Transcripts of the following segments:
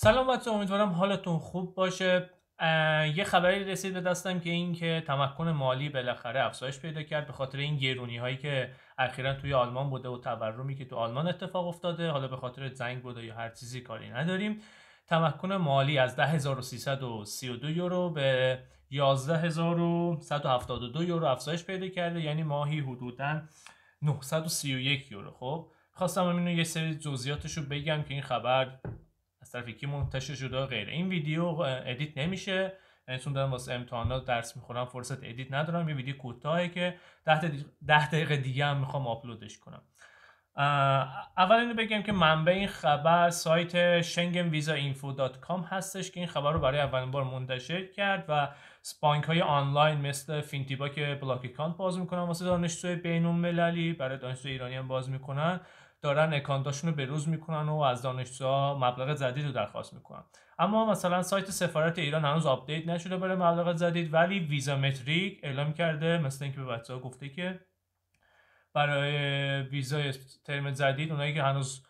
سلام بچه امیدوارم حالتون خوب باشه یه خبری رسید به دستم که این که تمکن مالی بالاخره افزایش پیدا کرد به خاطر این گرونی هایی که اخیرا توی آلمان بوده و تورمی که تو آلمان اتفاق افتاده حالا به خاطر زنگ بوده یا هر چیزی کاری نداریم تمکن مالی از 10332 یورو به 11172 یورو افزایش پیدا کرده یعنی ماهی حدودا 931 یورو خب خواستم اینو یه سری جزئیاتش بگم که این خبر از طرف یکی منتشر شده و این ویدیو ادیت نمیشه یعنی دارم واسه امتحانات درس میخورم فرصت ادیت ندارم یه ویدیو کوتاهی که ده دقیقه دیگه هم میخوام آپلودش کنم اول اینو بگم که منبع این خبر سایت schengenvisainfo.com ویزا هستش که این خبر رو برای اولین بار منتشر کرد و بانک های آنلاین مثل فینتیبا که بلاک اکانت باز میکنن واسه دانشجوی بین برای دانشجوی ایرانی هم باز میکنن دارن اکانتاشون رو به روز میکنن و از دانشجوها مبلغ جدید رو درخواست میکنن اما مثلا سایت سفارت ایران هنوز آپدیت نشده برای مبلغ جدید ولی ویزا متریک اعلام کرده مثل اینکه به بچه ها گفته که برای ویزای ترم جدید اونایی که هنوز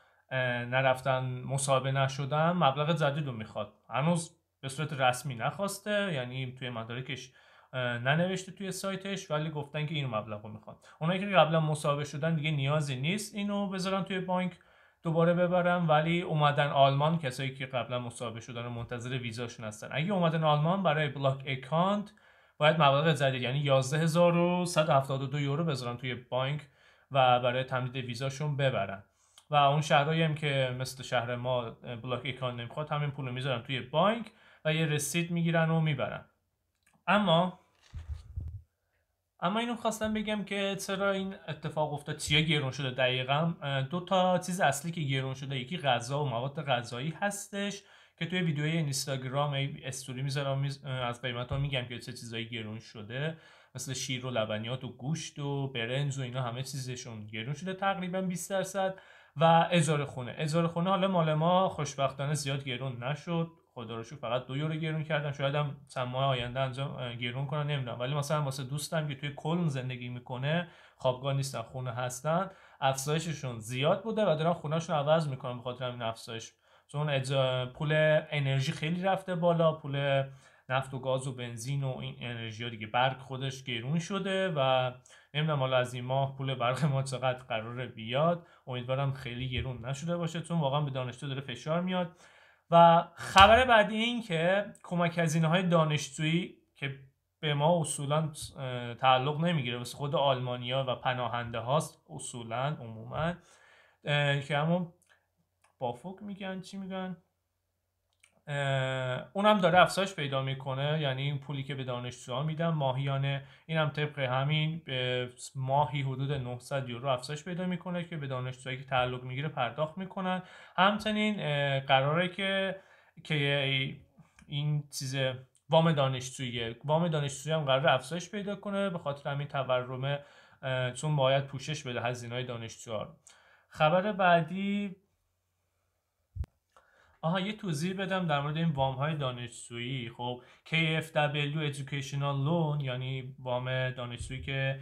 نرفتن مصاحبه نشدن مبلغ جدید رو میخواد هنوز به صورت رسمی نخواسته یعنی توی مدارکش ننوشته توی سایتش ولی گفتن که اینو مبلغ رو میخوان اونایی که قبلا مصاحبه شدن دیگه نیازی نیست اینو بذارن توی بانک دوباره ببرم ولی اومدن آلمان کسایی که قبلا مصاحبه شدن و منتظر ویزاشون هستن اگه اومدن آلمان برای بلاک اکانت باید مبلغ زدید یعنی 11172 یورو بذارن توی بانک و برای تمدید ویزاشون ببرن و اون شهرهایی هم که مثل شهر ما بلاک اکانت نمیخواد همین پول میذارن توی بانک و یه رسید میگیرن و میبرن اما اما اینو خواستم بگم که چرا این اتفاق افتاد چیا گرون شده دقیقا دو تا چیز اصلی که گرون شده یکی غذا و مواد غذایی هستش که توی ویدیوی اینستاگرام استوری میذارم از قیمت ها میگم که چه چیزایی گرون شده مثل شیر و لبنیات و گوشت و برنج و اینا همه چیزشون گرون شده تقریبا 20 درصد و اجاره خونه اجاره خونه حالا مال ما خوشبختانه زیاد گرون نشد خدا رو فقط دو یورو گرون کردم شاید هم چند ماه آینده انجام گرون کنم نمیدونم ولی مثلا واسه دوستم که توی کلن زندگی میکنه خوابگاه نیستن خونه هستن افزایششون زیاد بوده و دارن خونهشون عوض میکنن به خاطر همین افزایش چون پول انرژی خیلی رفته بالا پول نفت و گاز و بنزین و این انرژی ها دیگه برق خودش گرون شده و نمیدونم حالا از این ماه پول برق ما چقدر قراره بیاد امیدوارم خیلی گرون نشده باشه چون واقعا به دانشجو داره فشار میاد و خبر بعدی این که کمک از های دانشجویی که به ما اصولا تعلق نمیگیره واسه خود آلمانیا و پناهنده هاست اصولا عموما که همون بافوک میگن چی میگن اونم داره افزایش پیدا میکنه یعنی این پولی که به دانشجوها میدن ماهیانه اینم طبق همین به ماهی حدود 900 یورو افزایش پیدا میکنه که به دانشجوهایی که تعلق میگیره پرداخت میکنن همچنین قراره که که این چیز وام دانشجویی وام دانشجویی هم قرار افزایش پیدا کنه به خاطر همین تورمه چون باید پوشش بده های دانشجوها خبر بعدی آها یه توضیح بدم در مورد این وام های دانشجویی خب KFW Educational Loan یعنی وام دانشجویی که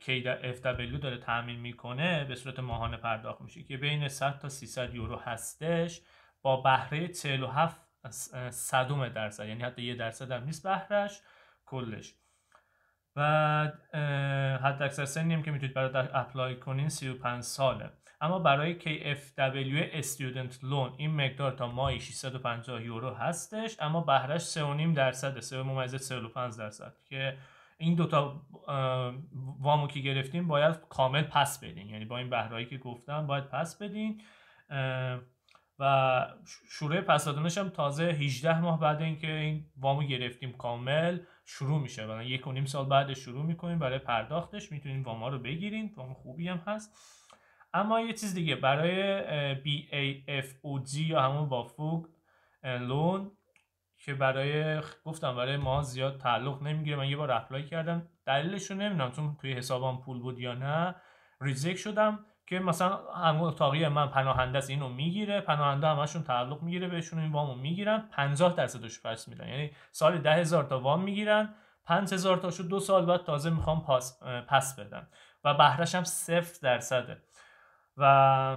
KFW داره تامین میکنه به صورت ماهانه پرداخت میشه که بین 100 تا 300 یورو هستش با بهره 47 صدم درصد یعنی حتی یه درصد هم نیست بهرش کلش و حد اکثر سنی هم که میتونید برای اپلای کنین 35 ساله اما برای KFW Student Loan این مقدار تا ماهی 650 یورو هستش اما بهرش 3.5 درصد 35 درصد که این دوتا وامو که گرفتیم باید کامل پس بدین یعنی با این بهرهایی که گفتم باید پس بدین و شروع پسادنشم هم تازه 18 ماه بعد اینکه این وامو گرفتیم کامل شروع میشه و یک و نیم سال بعد شروع میکنیم برای پرداختش میتونیم واما رو بگیرین وام خوبی هم هست اما یه چیز دیگه برای BAFOG یا همون بافوگ لون که برای گفتم برای ما زیاد تعلق نمیگیره من یه بار اپلای کردم دلیلش رو نمیدونم چون توی حسابم پول بود یا نه ریزک شدم که مثلا هم اتاقی من پناهنده است اینو میگیره پناهنده همشون تعلق میگیره بهشون این وامو میگیرن 50 درصدش پس میدن یعنی سال 10000 تا وام میگیرن 5000 تاشو دو سال بعد تازه میخوام پاس پس بدن و بهرش هم 0 درصده و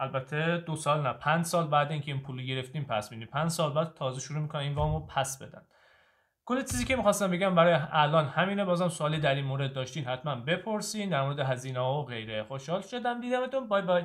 البته دو سال نه پنج سال بعد اینکه این پولو گرفتیم پس میدیم پنج سال بعد تازه شروع میکنن این وامو پس بدن کل چیزی که میخواستم بگم برای الان همینه بازم سوالی در این مورد داشتین حتما بپرسین در مورد هزینه ها و غیره خوشحال شدم دیدمتون بای بای